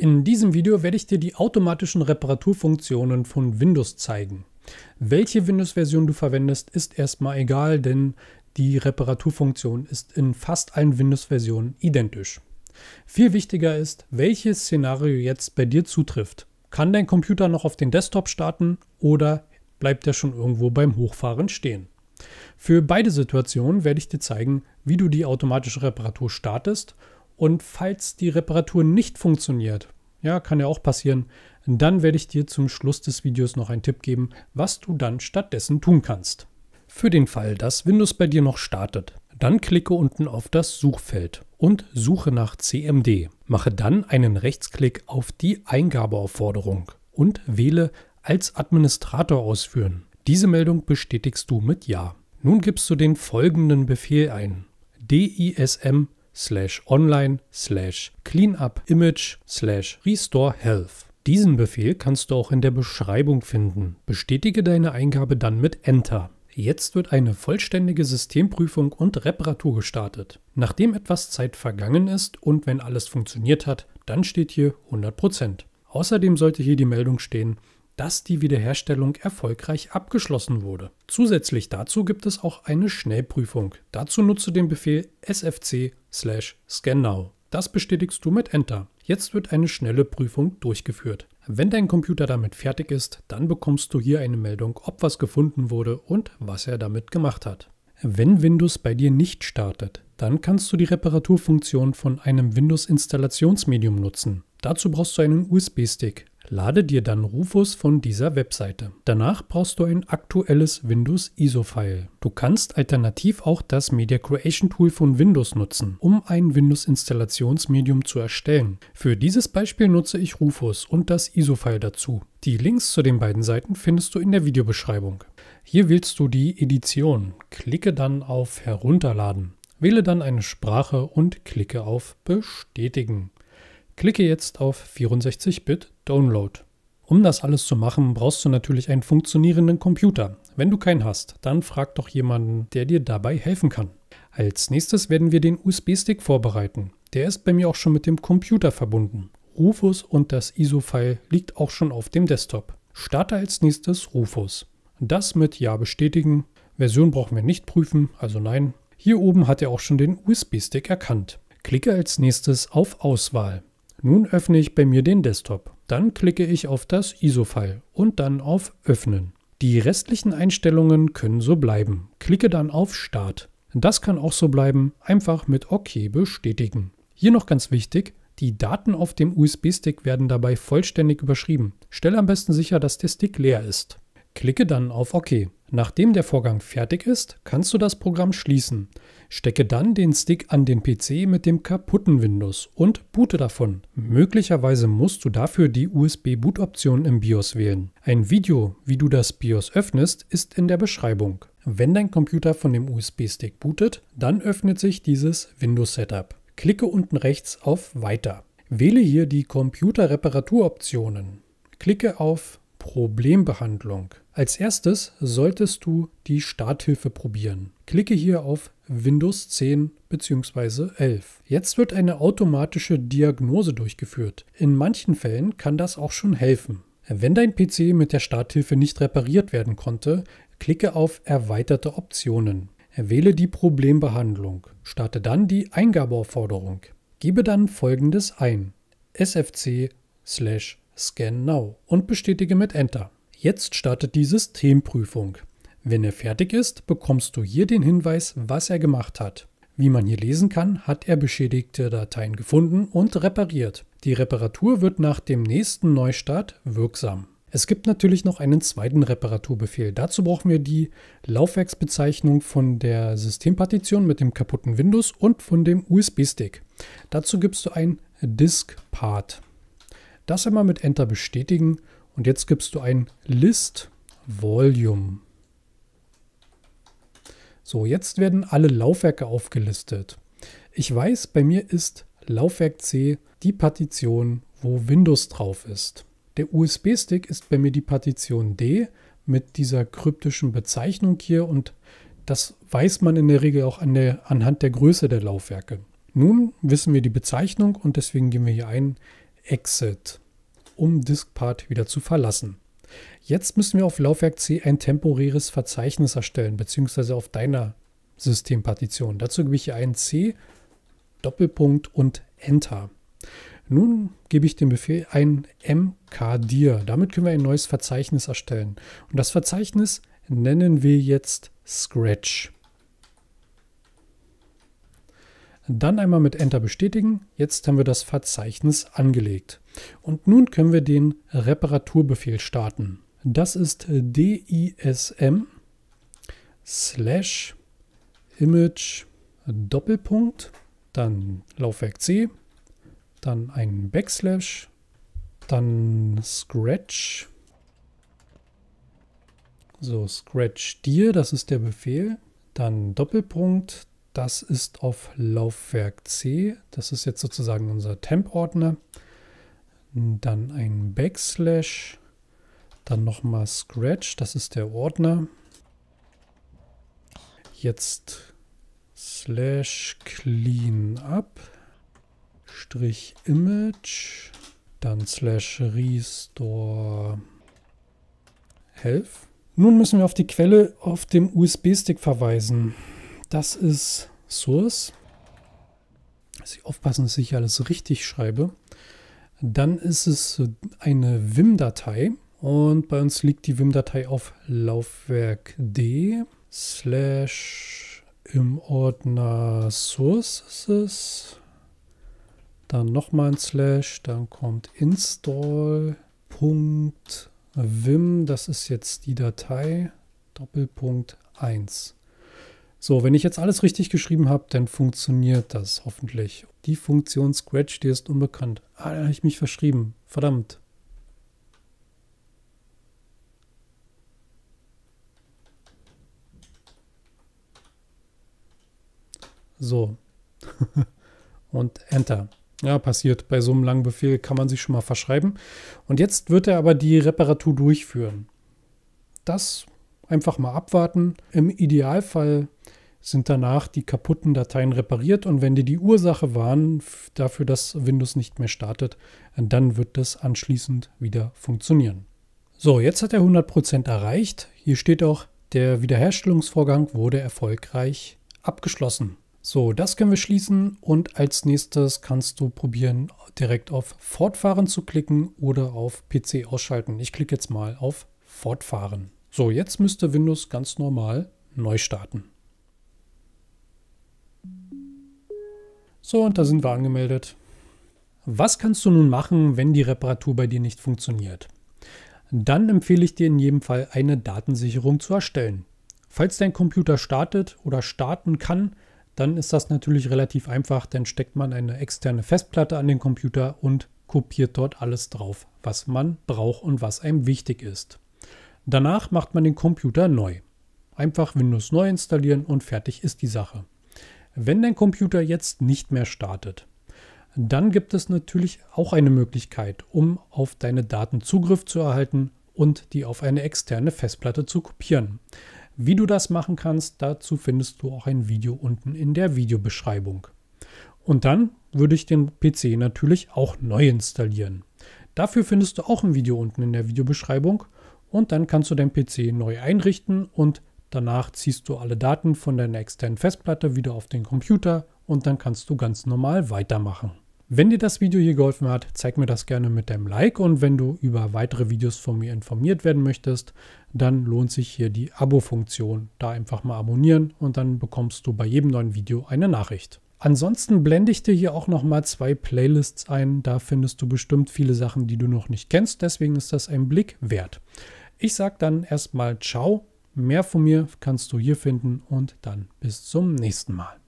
In diesem Video werde ich dir die automatischen Reparaturfunktionen von Windows zeigen. Welche Windows-Version du verwendest, ist erstmal egal, denn die Reparaturfunktion ist in fast allen Windows-Versionen identisch. Viel wichtiger ist, welches Szenario jetzt bei dir zutrifft. Kann dein Computer noch auf den Desktop starten oder bleibt er schon irgendwo beim Hochfahren stehen? Für beide Situationen werde ich dir zeigen, wie du die automatische Reparatur startest und falls die Reparatur nicht funktioniert, ja, kann ja auch passieren, dann werde ich dir zum Schluss des Videos noch einen Tipp geben, was du dann stattdessen tun kannst. Für den Fall, dass Windows bei dir noch startet, dann klicke unten auf das Suchfeld und suche nach CMD. Mache dann einen Rechtsklick auf die Eingabeaufforderung und wähle als Administrator ausführen. Diese Meldung bestätigst du mit Ja. Nun gibst du den folgenden Befehl ein: DISM slash online slash cleanup image slash restore health. Diesen Befehl kannst du auch in der Beschreibung finden. Bestätige deine Eingabe dann mit Enter. Jetzt wird eine vollständige Systemprüfung und Reparatur gestartet. Nachdem etwas Zeit vergangen ist und wenn alles funktioniert hat, dann steht hier 100%. Außerdem sollte hier die Meldung stehen, dass die Wiederherstellung erfolgreich abgeschlossen wurde. Zusätzlich dazu gibt es auch eine Schnellprüfung. Dazu nutze den Befehl sfc/scannow. Das bestätigst du mit Enter. Jetzt wird eine schnelle Prüfung durchgeführt. Wenn dein Computer damit fertig ist, dann bekommst du hier eine Meldung, ob was gefunden wurde und was er damit gemacht hat. Wenn Windows bei dir nicht startet, dann kannst du die Reparaturfunktion von einem Windows-Installationsmedium nutzen. Dazu brauchst du einen USB-Stick. Lade dir dann Rufus von dieser Webseite. Danach brauchst du ein aktuelles Windows ISO-File. Du kannst alternativ auch das Media Creation Tool von Windows nutzen, um ein Windows-Installationsmedium zu erstellen. Für dieses Beispiel nutze ich Rufus und das ISO-File dazu. Die Links zu den beiden Seiten findest du in der Videobeschreibung. Hier wählst du die Edition, klicke dann auf Herunterladen. Wähle dann eine Sprache und klicke auf Bestätigen. Klicke jetzt auf 64-Bit Download. Um das alles zu machen, brauchst du natürlich einen funktionierenden Computer. Wenn du keinen hast, dann frag doch jemanden, der dir dabei helfen kann. Als nächstes werden wir den USB-Stick vorbereiten. Der ist bei mir auch schon mit dem Computer verbunden. Rufus und das ISO-File liegt auch schon auf dem Desktop. Starte als nächstes Rufus. Das mit Ja bestätigen. Version brauchen wir nicht prüfen, also nein. Hier oben hat er auch schon den USB-Stick erkannt. Klicke als nächstes auf Auswahl. Nun öffne ich bei mir den Desktop. Dann klicke ich auf das ISO-File und dann auf Öffnen. Die restlichen Einstellungen können so bleiben. Klicke dann auf Start. Das kann auch so bleiben, einfach mit OK bestätigen. Hier noch ganz wichtig, die Daten auf dem USB-Stick werden dabei vollständig überschrieben. Stelle am besten sicher, dass der Stick leer ist. Klicke dann auf OK. Nachdem der Vorgang fertig ist, kannst du das Programm schließen. Stecke dann den Stick an den PC mit dem kaputten Windows und boote davon. Möglicherweise musst du dafür die USB-Boot-Option im BIOS wählen. Ein Video, wie du das BIOS öffnest, ist in der Beschreibung. Wenn dein Computer von dem USB-Stick bootet, dann öffnet sich dieses Windows-Setup. Klicke unten rechts auf Weiter. Wähle hier die Computerreparatur-Optionen. Klicke auf Problembehandlung. Als erstes solltest du die Starthilfe probieren. Klicke hier auf Windows 10 bzw. 11. Jetzt wird eine automatische Diagnose durchgeführt. In manchen Fällen kann das auch schon helfen. Wenn dein PC mit der Starthilfe nicht repariert werden konnte, klicke auf Erweiterte Optionen. Wähle die Problembehandlung. Starte dann die Eingabeaufforderung. Gebe dann folgendes ein: sfc slash Scan genau. Now und bestätige mit Enter. Jetzt startet die Systemprüfung. Wenn er fertig ist, bekommst du hier den Hinweis, was er gemacht hat. Wie man hier lesen kann, hat er beschädigte Dateien gefunden und repariert. Die Reparatur wird nach dem nächsten Neustart wirksam. Es gibt natürlich noch einen zweiten Reparaturbefehl. Dazu brauchen wir die Laufwerksbezeichnung von der Systempartition mit dem kaputten Windows und von dem USB-Stick. Dazu gibst du ein Disk-Part. Das einmal mit Enter bestätigen und jetzt gibst du ein List Volume. So, jetzt werden alle Laufwerke aufgelistet. Ich weiß, bei mir ist Laufwerk C die Partition, wo Windows drauf ist. Der USB-Stick ist bei mir die Partition D mit dieser kryptischen Bezeichnung hier und das weiß man in der Regel auch an der, anhand der Größe der Laufwerke. Nun wissen wir die Bezeichnung und deswegen gehen wir hier ein Exit, um Diskpart wieder zu verlassen. Jetzt müssen wir auf Laufwerk C ein temporäres Verzeichnis erstellen, beziehungsweise auf deiner Systempartition. Dazu gebe ich hier einen C, Doppelpunkt und Enter. Nun gebe ich den Befehl ein mkdir. Damit können wir ein neues Verzeichnis erstellen. Und das Verzeichnis nennen wir jetzt Scratch. Dann einmal mit Enter bestätigen. Jetzt haben wir das Verzeichnis angelegt. Und nun können wir den Reparaturbefehl starten. Das ist dism slash image Doppelpunkt, dann Laufwerk C, dann ein Backslash, dann Scratch. So, Scratch dir, das ist der Befehl. Dann Doppelpunkt, das ist auf Laufwerk C. Das ist jetzt sozusagen unser Temp-Ordner. Dann ein Backslash. Dann nochmal Scratch. Das ist der Ordner. Jetzt slash Clean Up. strich image dann slash restore health. Nun müssen wir auf die Quelle auf dem USB-Stick verweisen. Das ist Source. Dass ich aufpassen, dass ich alles richtig schreibe. Dann ist es eine wim datei Und bei uns liegt die wim datei auf Laufwerk D slash im Ordner Source Dann nochmal ein Slash, dann kommt install.vim, das ist jetzt die Datei, Doppelpunkt 1. So, wenn ich jetzt alles richtig geschrieben habe, dann funktioniert das hoffentlich. Die Funktion Scratch, die ist unbekannt. Ah, da habe ich mich verschrieben. Verdammt. So. und Enter. Ja, passiert. Bei so einem langen Befehl kann man sich schon mal verschreiben. Und jetzt wird er aber die Reparatur durchführen. Das Einfach mal abwarten. Im Idealfall sind danach die kaputten Dateien repariert und wenn die die Ursache waren dafür, dass Windows nicht mehr startet, dann wird das anschließend wieder funktionieren. So, jetzt hat er 100% erreicht. Hier steht auch, der Wiederherstellungsvorgang wurde erfolgreich abgeschlossen. So, das können wir schließen und als nächstes kannst du probieren, direkt auf Fortfahren zu klicken oder auf PC ausschalten. Ich klicke jetzt mal auf Fortfahren. So, jetzt müsste Windows ganz normal neu starten. So, und da sind wir angemeldet. Was kannst du nun machen, wenn die Reparatur bei dir nicht funktioniert? Dann empfehle ich dir in jedem Fall eine Datensicherung zu erstellen. Falls dein Computer startet oder starten kann, dann ist das natürlich relativ einfach, denn steckt man eine externe Festplatte an den Computer und kopiert dort alles drauf, was man braucht und was einem wichtig ist. Danach macht man den Computer neu. Einfach Windows neu installieren und fertig ist die Sache. Wenn dein Computer jetzt nicht mehr startet, dann gibt es natürlich auch eine Möglichkeit, um auf deine Daten Zugriff zu erhalten und die auf eine externe Festplatte zu kopieren. Wie du das machen kannst, dazu findest du auch ein Video unten in der Videobeschreibung. Und dann würde ich den PC natürlich auch neu installieren. Dafür findest du auch ein Video unten in der Videobeschreibung und dann kannst du deinen PC neu einrichten und danach ziehst du alle Daten von deiner externen Festplatte wieder auf den Computer und dann kannst du ganz normal weitermachen. Wenn dir das Video hier geholfen hat, zeig mir das gerne mit deinem Like und wenn du über weitere Videos von mir informiert werden möchtest, dann lohnt sich hier die Abo-Funktion. Da einfach mal abonnieren und dann bekommst du bei jedem neuen Video eine Nachricht. Ansonsten blende ich dir hier auch nochmal zwei Playlists ein. Da findest du bestimmt viele Sachen, die du noch nicht kennst. Deswegen ist das ein Blick wert. Ich sag dann erstmal Ciao. Mehr von mir kannst du hier finden und dann bis zum nächsten Mal.